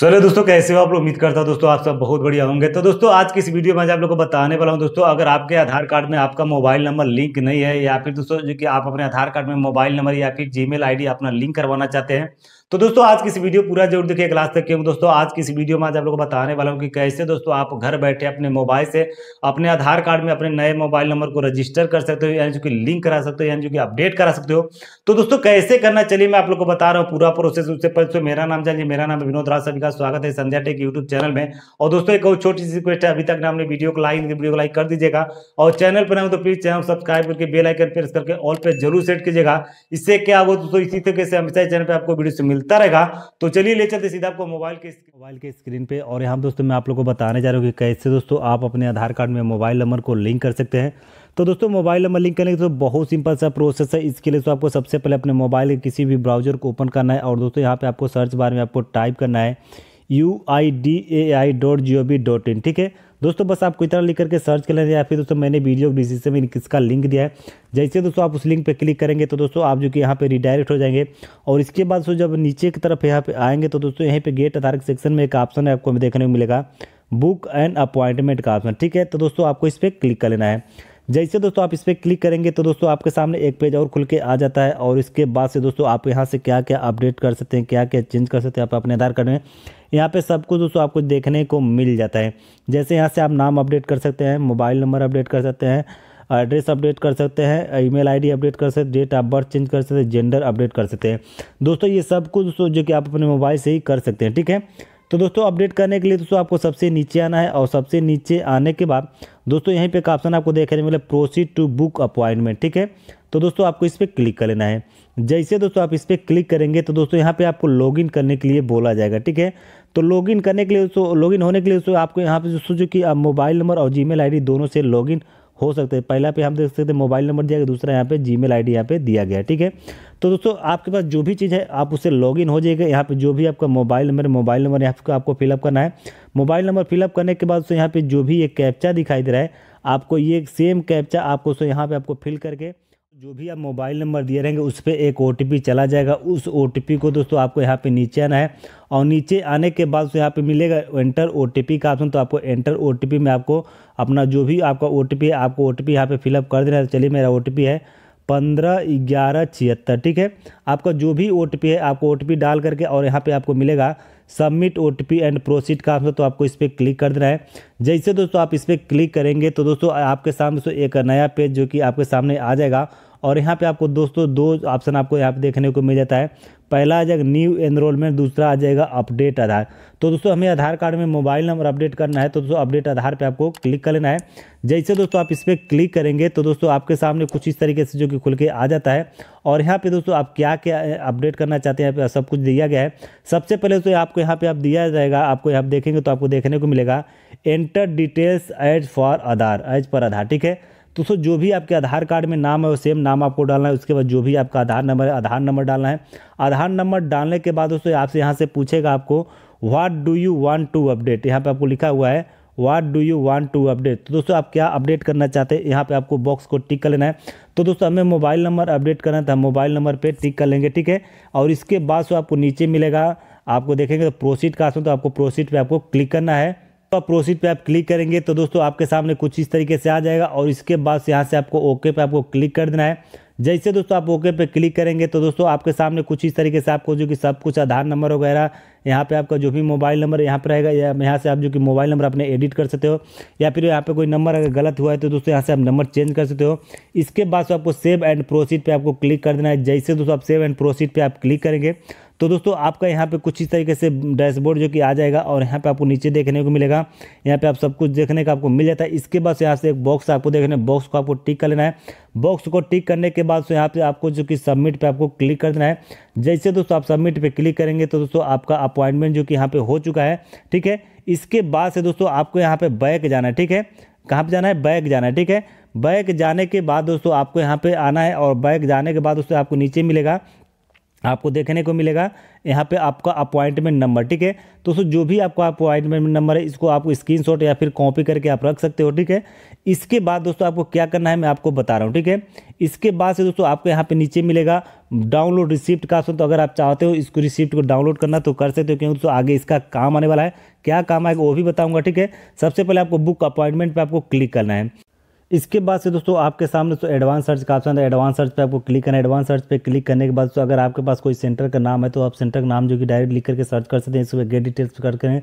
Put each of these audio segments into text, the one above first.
सो दोस्तों कैसे हो आप लोग उम्मीद करता हूँ दोस्तों आप सब बहुत बढ़िया होंगे तो दोस्तों आज की इस वीडियो में आप लोगों को बताने वाला हूँ दोस्तों अगर आपके आधार कार्ड में आपका मोबाइल नंबर लिंक नहीं है या फिर दोस्तों जो कि आप अपने आधार कार्ड में मोबाइल नंबर या फिर जी मेल अपना लिंक करवाना चाहते हैं तो दोस्तों आज की इस वीडियो पूरा जरूर देखिए क्लास तक क्योंकि दोस्तों आज की इस वीडियो में आज आप लोगों को बताने वाला हूँ कि कैसे दोस्तों आप घर बैठे अपने मोबाइल से अपने आधार कार्ड में अपने नए मोबाइल नंबर को रजिस्टर कर सकते हो यानी जो कि लिंक करा सकते हो यानी जो कि अपडेट करा सकते हो तो दोस्तों कैसे करना चलिए मैं आप लोग को बता रहा हूँ पूरा प्रोसेस उससे पहले तो मेरा नाम जानिए मेरा नाम विनोद राज सभी का स्वागत है संध्या टेक यूट्यूब चैनल में और दोस्तों एक और छोटी सी रिक्वेस्ट है अभी तक ना हमने वीडियो को लाइक वीडियो को लाइक कर दीजिएगा और चैनल पर ना तो प्लीज चैनल सब्सक्राइब करके बेलाइकन प्रेस करके ऑल पर जरूर सेट कीजिएगा इससे क्या हो दोस्तों इसी तरीके से हमेशा चैनल पर आपको वीडियो मिलता रहेगा तो चलिए ले चलते सीधा आपको मोबाइल के मोबाइल के स्क्रीन पे और यहाँ दोस्तों मैं आप लोग को बताने जा रहा हूँ कि कैसे दोस्तों आप अपने आधार कार्ड में मोबाइल नंबर को लिंक कर सकते हैं तो दोस्तों मोबाइल नंबर लिंक करने के तो बहुत सिंपल सा प्रोसेस है इसके लिए तो आपको सबसे पहले अपने मोबाइल के किसी भी ब्राउजर को ओपन करना है और दोस्तों यहाँ पर आपको सर्च बार में आपको टाइप करना है U I D A I dot G O V dot in ठीक है दोस्तों बस आप कोई तरह लिख करके सर्च कर लेंगे या फिर दोस्तों मैंने वीडियो डिस्क्रिप्शन में इसका लिंक दिया है जैसे दोस्तों आप उस लिंक पर क्लिक करेंगे तो दोस्तों आप जो कि यहाँ पे रिडायरेक्ट हो जाएंगे और इसके बाद दोस्तों जब नीचे की तरफ यहाँ पे आएंगे तो दोस्तों यहीं पे गेट अथारिक सेक्शन में एक ऑप्शन है आपको देखने को मिलेगा बुक एंड अपॉइंटमेंट का ऑप्शन ठीक है तो दोस्तों आपको इस पर क्लिक कर लेना है जैसे दोस्तों आप इस पर क्लिक करेंगे तो दोस्तों आपके सामने एक पेज और खुल के आ जाता है और इसके बाद से दोस्तों आप यहाँ से क्या क्या अपडेट कर सकते हैं क्या क्या चेंज कर सकते हैं आप अपने आधार कार्ड में यहाँ पे सब कुछ दोस्तों आपको देखने को मिल जाता है जैसे यहाँ से आप नाम अपडेट कर सकते हैं मोबाइल नंबर अपडेट कर सकते हैं एड्रेस अपडेट कर सकते हैं ईमेल आईडी अपडेट कर सकते हैं डेट ऑफ बर्थ चेंज कर सकते हैं जेंडर अपडेट कर सकते हैं दोस्तों ये सब कुछ दोस्तों जो कि आप अपने मोबाइल से ही कर सकते हैं ठीक है तो दोस्तों अपडेट करने के लिए दोस्तों आपको सबसे नीचे आना है और सबसे नीचे आने के बाद दोस्तों यहीं पे एक ऑप्शन आपको देखने मिले प्रोसीड टू बुक अपॉइंटमेंट ठीक है तो दोस्तों आपको इस पर क्लिक कर लेना है जैसे दोस्तों आप इस पर क्लिक करेंगे तो दोस्तों यहाँ पे आपको लॉगिन करने के लिए बोला जाएगा ठीक है तो लॉगिन करने के लिए दोस्तों लॉगिन होने के लिए दोस्तों आपको यहाँ पे दोस्तों जो कि मोबाइल नंबर और जीमेल आईडी दोनों से लॉगिन हो सकते हैं पहला पे हम देख सकते हैं मोबाइल नंबर दिया गया दूसरा यहाँ पे जीमेल आईडी यहाँ पे दिया गया ठीक है तो दोस्तों आपके पास जो भी चीज़ है आप उससे लॉग इन हो जाएगा यहाँ पे जो भी आपका मोबाइल नंबर मोबाइल नंबर यहाँ पर आपको फिलअप करना है मोबाइल नंबर फिलअप करने के बाद यहाँ पर जो भी ये कैप्चा दिखाई दे रहा है आपको ये सेम कैप्चा आपको उसे यहाँ पर आपको फिल करके जो भी आप मोबाइल नंबर दिए रहेंगे उस पर एक ओ चला जाएगा उस ओ को दोस्तों आपको यहाँ पे नीचे आना है और नीचे आने के बाद यहाँ पे मिलेगा एंटर ओ का ऑप्शन तो आपको एंटर ओ में आपको अपना जो भी आपका ओ है आपको ओ टी पी यहाँ पर फिलअप कर देना है तो चलिए मेरा ओ है पंद्रह ग्यारह छिहत्तर ठीक है आपका जो भी ओ है आपको ओ डाल करके और यहाँ पे आपको मिलेगा सबमिट ओ एंड प्रोसीड का तो आपको इस पर क्लिक कर देना है जैसे दोस्तों आप इस पर क्लिक करेंगे तो दोस्तों आपके सामने एक नया पेज जो कि आपके सामने आ जाएगा और यहाँ पे आपको दोस्तों दो ऑप्शन आपको यहाँ पे देखने को मिल जाता है पहला आ जाएगा न्यू एनरोलमेंट दूसरा आ जाएगा अपडेट आधार तो दोस्तों हमें आधार कार्ड में मोबाइल नंबर अपडेट करना है तो दोस्तों अपडेट आधार पे आपको क्लिक कर लेना है जैसे दोस्तों आप इस पर क्लिक करेंगे तो दोस्तों आपके सामने कुछ इस तरीके से जो कि खुल के आ जाता है और यहाँ पे दोस्तों आप क्या क्या अपडेट करना चाहते हैं यहाँ सब कुछ दिया गया है सबसे पहले तो आपको यहाँ पे आप दिया जाएगा आपको यहाँ देखेंगे तो आपको देखने को मिलेगा enter details as for Aadhaar as per Aadhaar ठीक है तो दोस्तों जो भी आपके आधार कार्ड में नाम है वो सेम नाम आपको डालना है उसके बाद जो भी आपका आधार नंबर है आधार नंबर डालना है आधार नंबर डालने के बाद दोस्तों आपसे यहाँ से पूछेगा आपको what do you want to update यहाँ पर आपको लिखा हुआ है what do you want to update तो दोस्तों आप क्या अपडेट करना चाहते हैं यहाँ पे आपको बॉक्स को टिक कर लेना है तो दोस्तों हमें मोबाइल नंबर अपडेट करना था मोबाइल नंबर पे टिक कर लेंगे ठीक है और इसके बाद जो आपको नीचे मिलेगा आपको देखेंगे तो प्रोसीड का आसन तो आपको प्रोसीड पे आपको क्लिक करना है तो आप प्रोसीड पे आप क्लिक करेंगे तो दोस्तों आपके सामने कुछ इस तरीके से आ जाएगा और इसके बाद से यहाँ से आपको ओके पे आपको क्लिक कर देना है जैसे दोस्तों आप ओके पे क्लिक करेंगे तो दोस्तों आपके सामने कुछ इस तरीके से आपको जो कि सब कुछ आधार नंबर वगैरह यहाँ पे आपका जो भी मोबाइल नंबर यहाँ पर रहेगा या यहाँ से आप जो कि मोबाइल नंबर अपने एडिट कर सकते हो या फिर यहाँ पे कोई नंबर अगर गलत हुआ है तो दोस्तों यहाँ से आप नंबर चेंज कर सकते हो इसके बाद से आपको सेव एंड प्रोसीड पर आपको क्लिक कर देना है जैसे दोस्तों आप सेव एंड प्रोसीड पर आप क्लिक करेंगे तो दोस्तों आपका यहाँ पे कुछ इस तरीके से डैशबोर्ड जो कि आ जाएगा और यहाँ पे आपको नीचे देखने को मिलेगा यहाँ पे आप सब कुछ देखने का आपको मिल जाता है इसके बाद यहाँ से एक बॉक्स आपको देखने बॉक्स को आपको टिक कर लेना है बॉक्स को टिक करने के बाद से यहाँ पे आपको जो कि सबमिट पे आपको क्लिक कर देना है जैसे दोस्तों आप सबमिट पे क्लिक करेंगे तो दोस्तों आपका अपॉइंटमेंट जो कि यहाँ पे हो चुका है ठीक है इसके बाद से दोस्तों आपको यहाँ पे बैक जाना है ठीक है कहाँ पे जाना है बैक जाना है ठीक है बैक जाने के बाद दोस्तों आपको यहाँ पे आना है और बैक जाने के बाद दोस्तों आपको नीचे मिलेगा आपको देखने को मिलेगा यहाँ पे आपका अपॉइंटमेंट नंबर ठीक है तो दोस्तों जो भी आपका अपॉइंटमेंट नंबर है इसको आप स्क्रीनशॉट या फिर कॉपी करके आप रख सकते हो ठीक है इसके बाद दोस्तों आपको क्या करना है मैं आपको बता रहा हूँ ठीक है इसके बाद से दोस्तों आपको यहाँ पे नीचे मिलेगा डाउनलोड रिसिप्ट का ऑप्शन तो अगर आप चाहते हो इसको रिसिप्ट को डाउनलोड करना तो कर सकते हो क्योंकि दोस्तों आगे इसका काम आने वाला है क्या काम आएगा वो भी बताऊँगा ठीक है सबसे पहले आपको बुक अपॉइंटमेंट पर आपको क्लिक करना है इसके बाद से दोस्तों आपके सामने तो एडवांस सर्च का ऑप्शन है एडवांस सर्च पे आपको क्लिक करना है एडवांस सर्च पे क्लिक करने के बाद तो अगर आपके पास कोई सेंटर का नाम है तो आप सेंटर का नाम जो कि डायरेक्ट लिख करके सर्च कर सकते हैं इसमें गेट डिटेल्स कर करें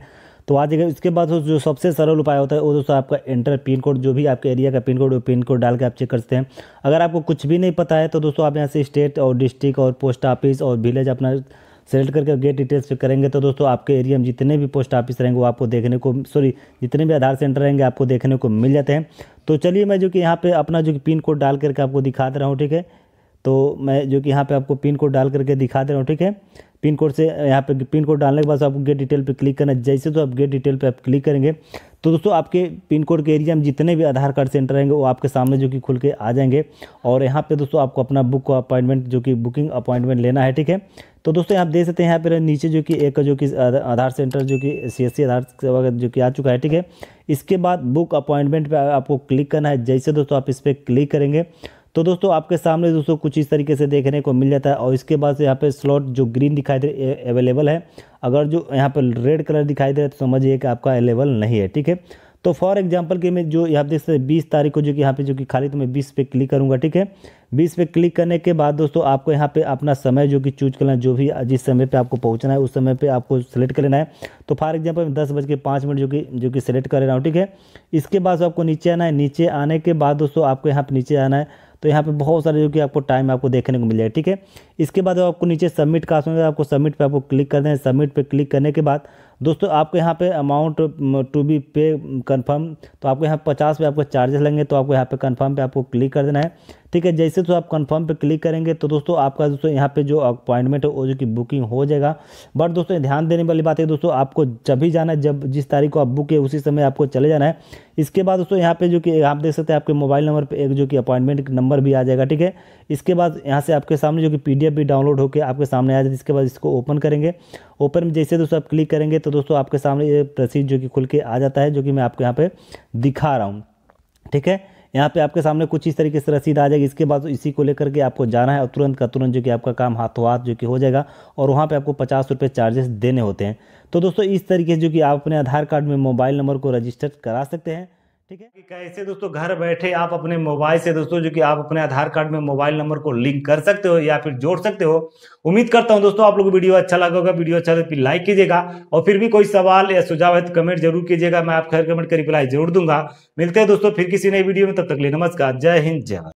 तो आ जाएगा इसके बाद जो सबसे सरल उपाय होता है वो दोस्तों आपका एंटर पिन कोड जो भी आपके एरिया का पिन कोड वो पिन कोड डाल के आप चेक कर सकते हैं अगर आपको कुछ भी नहीं पता है तो दोस्तों आप यहाँ से स्टेट और डिस्ट्रिक्ट और पोस्ट ऑफिस और विलेज अपना सेलेक्ट करके गेट डिटेल्स पे करेंगे तो दोस्तों आपके एरिया में जितने भी पोस्ट ऑफिस रहेंगे वो आपको देखने को सॉरी जितने भी आधार सेंटर रहेंगे आपको देखने को मिल जाते हैं तो चलिए मैं जो कि यहाँ पर अपना जो कि पिन कोड डाल करके आपको दिखा दे रहा हूँ ठीक है तो मैं जो कि यहाँ पर आपको पिन कोड डाल करके दिखा दे रहा हूँ ठीक है पिन कोड से यहाँ पे पिन कोड डालने के बाद आपको गेट डिटेल पे क्लिक करना जैसे तो आप गेट डिटेल पे आप क्लिक करेंगे तो दोस्तों आपके पिन कोड के एरिया में जितने भी आधार कार्ड सेंटर रहेंगे वो आपके सामने जो कि खुल के आ जाएंगे और यहाँ पे दोस्तों आपको अपना बुक अपॉइंटमेंट जो कि बुकिंग अपॉइंटमेंट लेना है ठीक है तो दोस्तों आप देख सकते हैं यहाँ पर नीचे जो कि एक जो कि आधार सेंटर जो कि सी आधार सेवा जो कि आ चुका है ठीक है इसके बाद बुक अपॉइंटमेंट पर आपको क्लिक करना है जैसे दोस्तों आप इस पर क्लिक करेंगे तो दोस्तों आपके सामने दोस्तों कुछ इस तरीके से देखने को मिल जाता है और इसके बाद से यहाँ पे स्लॉट जो ग्रीन दिखाई दे अवेलेबल है अगर जो यहाँ पर रेड कलर दिखाई दे रहा है तो समझिए कि आपका अवेलेबल नहीं है ठीक है तो फॉर एग्जाम्पल के मैं जो यहाँ देख सकते बीस तारीख को जो कि यहाँ पे जो कि खाली तो मैं बीस पे क्लिक करूँगा ठीक है बीस पे क्लिक करने के बाद दोस्तों आपको यहाँ पे अपना समय जो कि चूज करना है जो भी जिस समय पे आपको पहुँचना है उस समय पे आपको सेलेक्ट कर लेना है तो फॉर एग्जाम्पल मैं दस बज के पाँच मिनट जो कि जो कि सेलेक्ट कर रहा हूँ ठीक है इसके बाद आपको नीचे आना है नीचे आने के बाद दोस्तों आपको यहाँ पर नीचे आना है तो यहाँ पे बहुत सारे जो कि आपको टाइम आपको देखने को मिल जाएगा ठीक है इसके बाद आपको नीचे सबमिट का ऑप्शन आपको सबमिट पे आपको क्लिक कर देना सबमिट पे क्लिक करने के बाद दोस्तों आपको यहाँ पे amount to be pay confirm तो आपको यहाँ पचास पे आपको चार्जेस लगेंगे तो आपको यहाँ पे कंफर्म पे आपको क्लिक कर देना है ठीक है जैसे तो आप कन्फर्म पर क्लिक करेंगे तो दोस्तों आपका दोस्तों यहाँ पे जो अपॉइंटमेंट है वो जो कि बुकिंग हो जाएगा बट दोस्तों ध्यान देने वाली बात है दोस्तों आपको जब भी जाना है जब जिस तारीख को आप बुक है उसी समय आपको चले जाना है इसके बाद दोस्तों यहाँ पे जो कि आप देख सकते हैं आपके मोबाइल नंबर पर एक जो कि अपॉइंटमेंट नंबर भी आ जाएगा ठीक है इसके बाद यहाँ से आपके सामने जो कि पी भी डाउनलोड होकर आपके सामने आ जाए इसके बाद इसको ओपन करेंगे ओपन में जैसे दोस्तों आप क्लिक करेंगे तो दोस्तों आपके सामने ये प्रसिद्ध जो कि खुल के आ जाता है जो कि मैं आपको यहाँ पर दिखा रहा हूँ ठीक है यहाँ पे आपके सामने कुछ इस तरीके से रसीद आ जाएगी इसके बाद इसी को लेकर के आपको जाना है और तुरंत का तुरंत जो कि आपका काम हाथों हाथ जो कि हो जाएगा और वहाँ पर आपको पचास रुपये चार्जेस देने होते हैं तो दोस्तों इस तरीके जो कि आप अपने आधार कार्ड में मोबाइल नंबर को रजिस्टर करा सकते हैं ठीक है कैसे दोस्तों घर बैठे आप अपने मोबाइल से दोस्तों जो कि आप अपने आधार कार्ड में मोबाइल नंबर को लिंक कर सकते हो या फिर जोड़ सकते हो उम्मीद करता हूं दोस्तों आप लोग वीडियो अच्छा लगा होगा वीडियो अच्छा लगे तो लाइक कीजिएगा और फिर भी कोई सवाल या सुझाव है तो कमेंट जरूर कीजिएगा मैं आपका हर कमेंट का रिप्लाई जरूर दूंगा मिलते हैं दोस्तों फिर किसी नई वीडियो में तब तक ले नमस्कार जय हिंद जय